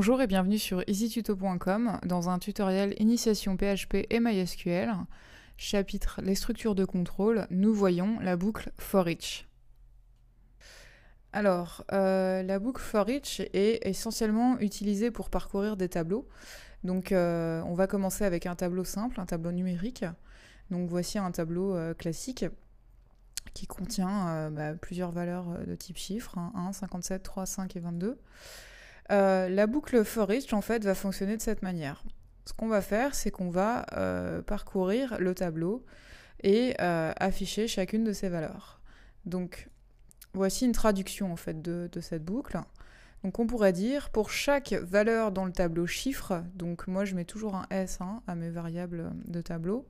Bonjour et bienvenue sur easytuto.com dans un tutoriel initiation PHP et MySQL, chapitre les structures de contrôle, nous voyons la boucle for each. Alors, euh, la boucle for each est essentiellement utilisée pour parcourir des tableaux. Donc, euh, on va commencer avec un tableau simple, un tableau numérique. Donc, voici un tableau euh, classique qui contient bah, plusieurs valeurs de type chiffre, 1, 57, 3, 5 et 22. Euh, la boucle for en fait, va fonctionner de cette manière. Ce qu'on va faire, c'est qu'on va euh, parcourir le tableau et euh, afficher chacune de ces valeurs. Donc, voici une traduction, en fait, de, cette boucle. Donc on pourrait dire, pour chaque valeur dans le tableau chiffre, donc moi je mets toujours un S hein, à mes variables de tableau,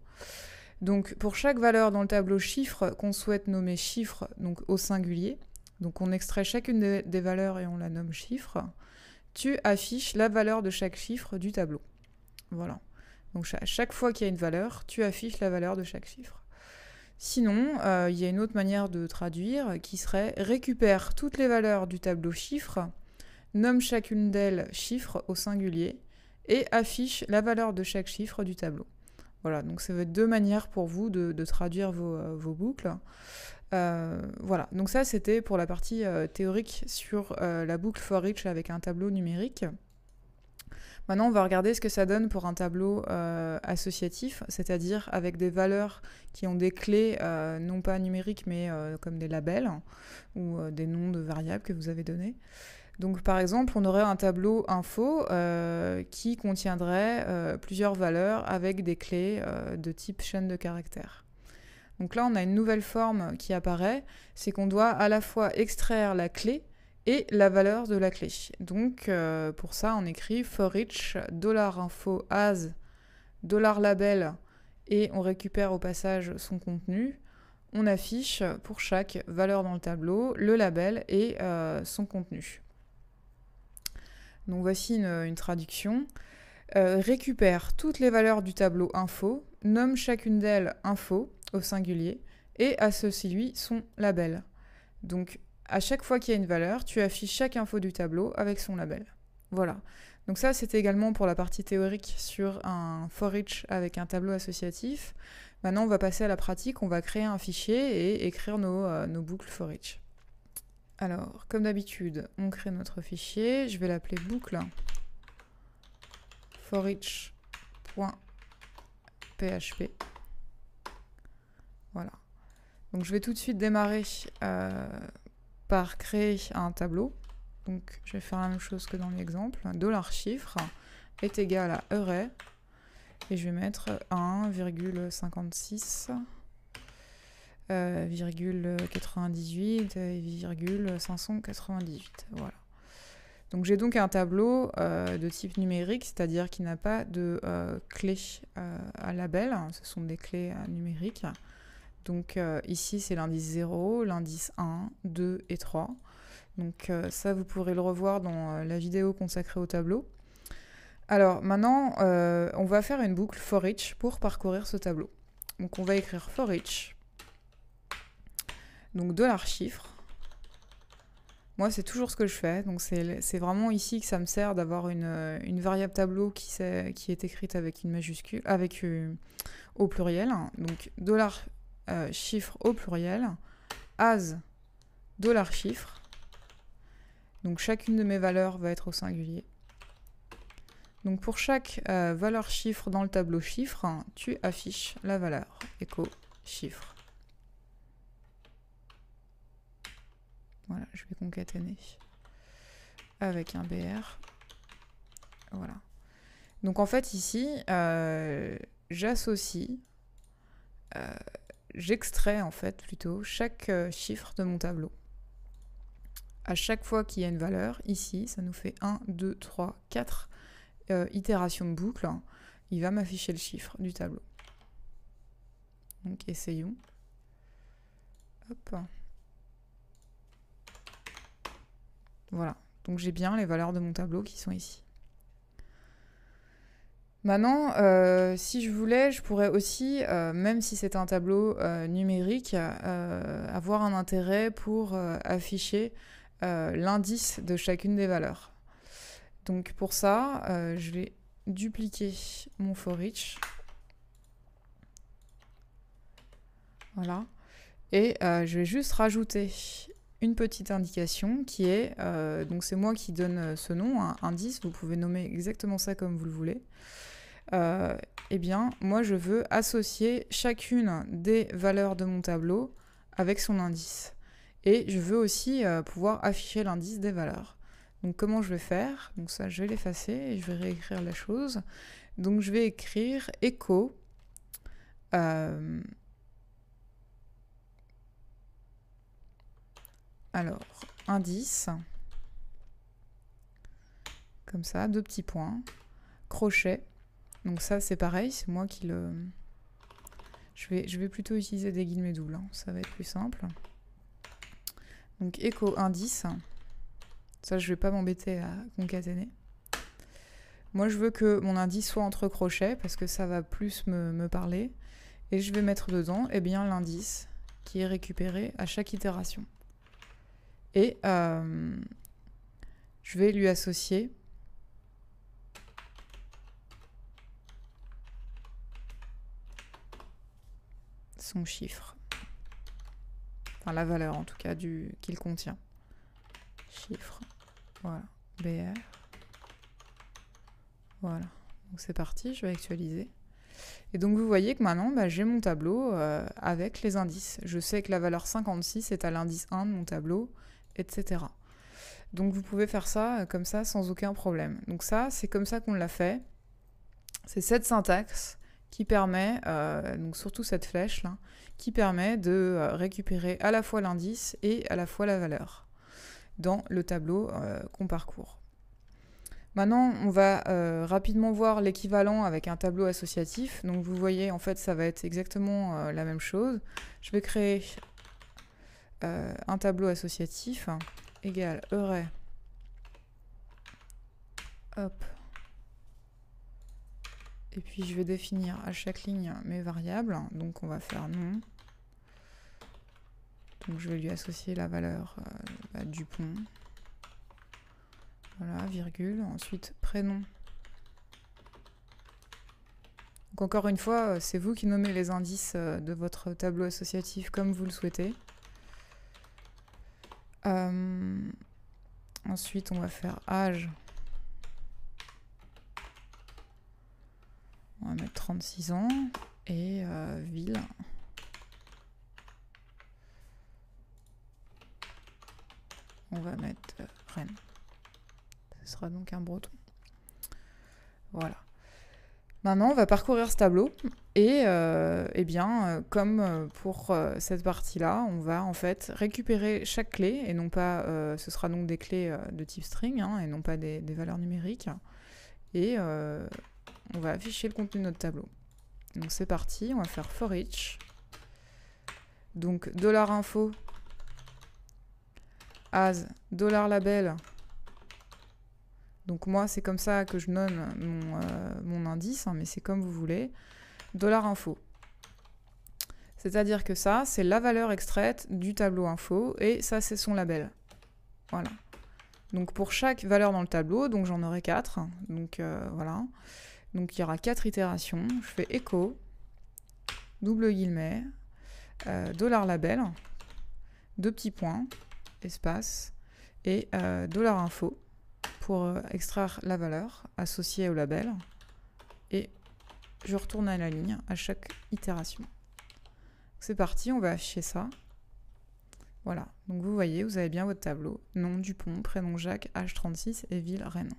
donc pour chaque valeur dans le tableau chiffre qu'on souhaite nommer chiffre, donc au singulier, donc on extrait chacune des valeurs et on la nomme chiffre, tu affiches la valeur de chaque chiffre du tableau. Voilà. Donc à chaque fois qu'il y a une valeur, tu affiches la valeur de chaque chiffre. Sinon, euh, il y a une autre manière de traduire qui serait récupère toutes les valeurs du tableau chiffre, nomme chacune d'elles chiffre au singulier et affiche la valeur de chaque chiffre du tableau. Voilà, donc ça va être deux manières pour vous de, traduire vos, euh, vos boucles. Euh, voilà, donc ça c'était pour la partie euh, théorique sur euh, la boucle for each avec un tableau numérique. Maintenant, on va regarder ce que ça donne pour un tableau associatif, c'est-à-dire avec des valeurs qui ont des clés non pas numériques mais comme des labels ou des noms de variables que vous avez donnés. Donc par exemple, on aurait un tableau info qui contiendrait plusieurs valeurs avec des clés de type chaîne de caractères. Donc là, on a une nouvelle forme qui apparaît, c'est qu'on doit à la fois extraire la clé et la valeur de la clé. Donc euh, pour ça, on écrit for each $info as $label et on récupère au passage son contenu. On affiche pour chaque valeur dans le tableau le label et euh, son contenu. Donc voici une, traduction. Euh, récupère toutes les valeurs du tableau info, nomme chacune d'elles info, au singulier, et associe-lui son label. Donc, à chaque fois qu'il y a une valeur, tu affiches chaque info du tableau avec son label. Voilà. Donc ça, c'était également pour la partie théorique sur un for each avec un tableau associatif. Maintenant, on va passer à la pratique. On va créer un fichier et écrire nos, euh, boucles for each. Alors, comme d'habitude, on crée notre fichier. Je vais l'appeler boucle forEach.php. Voilà. Donc je vais tout de suite démarrer euh, par créer un tableau. Donc je vais faire la même chose que dans l'exemple. Dollar chiffre est égal à array. Et je vais mettre 1,56, euh, 98, et 598. Voilà. Donc j'ai donc un tableau euh, de type numérique, c'est-à-dire qui n'a pas de euh, clé à label. Ce sont des clés numériques. Donc euh, ici, c'est l'indice 0, l'indice 1, 2 et 3. Donc euh, ça, vous pourrez le revoir dans euh, la vidéo consacrée au tableau. Alors maintenant, on va faire une boucle for each pour parcourir ce tableau. Donc on va écrire for each. Donc dollar chiffre. Moi, c'est toujours ce que je fais. Donc c'est vraiment ici que ça me sert d'avoir une, variable tableau qui, qui, est écrite avec une majuscule, avec au pluriel. Donc dollar euh, chiffre au pluriel, as dollar chiffre. Donc chacune de mes valeurs va être au singulier. Donc pour chaque euh, valeur chiffre dans le tableau chiffre, hein, tu affiches la valeur écho chiffre. Voilà, je vais concaténer avec un BR. Voilà. Donc en fait ici, euh, j'associe euh, j'extrais en fait plutôt chaque euh, chiffre de mon tableau. À chaque fois qu'il y a une valeur, ici, ça nous fait 1, 2, 3, 4 itérations de boucle. Il va m'afficher le chiffre du tableau. Donc essayons. Voilà. Donc j'ai bien les valeurs de mon tableau qui sont ici. Maintenant, euh, si je voulais, je pourrais aussi, euh, même si c'est un tableau euh, numérique, avoir un intérêt pour afficher l'indice de chacune des valeurs. Donc pour ça, je vais dupliquer mon for Voilà. Et je vais juste rajouter une petite indication qui est, donc c'est moi qui donne ce nom, indice, vous pouvez nommer exactement ça comme vous le voulez. Euh, eh bien, moi, je veux associer chacune des valeurs de mon tableau avec son indice. Et je veux aussi euh, pouvoir afficher l'indice des valeurs. Donc, comment je vais faire Donc, ça, je vais l'effacer et je vais réécrire la chose. Donc, je vais écrire écho. Euh, Alors, indice. Comme ça, deux petits points. Crochet. Donc ça, c'est pareil, c'est moi qui le... Je vais, je vais plutôt utiliser des guillemets doubles, hein. ça va être plus simple. Donc écho indice. Ça, je vais pas m'embêter à concaténer. Moi, je veux que mon indice soit entre crochets parce que ça va plus me, parler. Et je vais mettre dedans eh bien l'indice qui est récupéré à chaque itération. Et euh, je vais lui associer son chiffre. Enfin, la valeur en tout cas du qu'il contient. Chiffre. Voilà. BR. Voilà. Donc c'est parti, je vais actualiser. Et donc vous voyez que maintenant, bah, j'ai mon tableau euh, avec les indices. Je sais que la valeur 56 est à l'indice 1 de mon tableau, etc. Donc vous pouvez faire ça euh, comme ça sans aucun problème. Donc ça, c'est comme ça qu'on l'a fait. C'est cette syntaxe qui permet, euh, donc surtout cette flèche là, qui permet de euh, récupérer à la fois l'indice et à la fois la valeur dans le tableau euh, qu'on parcourt. Maintenant, on va rapidement voir l'équivalent avec un tableau associatif. Donc vous voyez, en fait, ça va être exactement la même chose. Je vais créer un tableau associatif égal array. Hop, et puis je vais définir à chaque ligne mes variables. Donc on va faire nom. Donc je vais lui associer la valeur euh, bah, du pont. Voilà, virgule. Ensuite prénom. encore une fois, euh, c'est vous qui nommez les indices euh, de votre tableau associatif comme vous le souhaitez. ensuite, on va faire âge. 36 ans et euh, ville. On va mettre euh, Rennes. Ce sera donc un breton. Voilà. Maintenant, on va parcourir ce tableau et et euh, eh bien, comme pour cette partie-là, on va en fait récupérer chaque clé et non pas, ce sera donc des clés de type string hein, et non pas des, valeurs numériques. Et on va afficher le contenu de notre tableau. Donc c'est parti, on va faire for each. Donc dollar $info as dollar $label. Donc moi c'est comme ça que je nomme mon, euh, indice, hein, mais c'est comme vous voulez. Dollar $info. C'est-à-dire que ça, c'est la valeur extraite du tableau info et ça, c'est son label. Voilà. Donc pour chaque valeur dans le tableau, donc j'en aurai 4. Donc euh, voilà. Donc il y aura quatre itérations. Je fais écho, double guillemets, euh, dollar label, deux petits points, espace, et euh, dollar info pour euh, extraire la valeur associée au label. Et je retourne à la ligne à chaque itération. C'est parti, on va afficher ça. Voilà, donc vous voyez, vous avez bien votre tableau. Nom Dupont, prénom Jacques, h 36 et ville Rennes.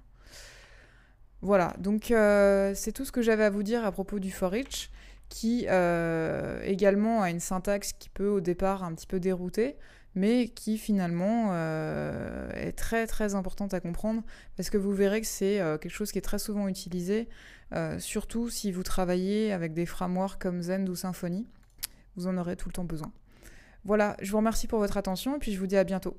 Voilà, donc euh, c'est tout ce que j'avais à vous dire à propos du forage, qui euh, également a une syntaxe qui peut au départ un petit peu dérouter, mais qui finalement euh, est très très importante à comprendre, parce que vous verrez que c'est quelque chose qui est très souvent utilisé, surtout si vous travaillez avec des frameworks comme Zend ou Symfony, vous en aurez tout le temps besoin. Voilà, je vous remercie pour votre attention, et puis je vous dis à bientôt.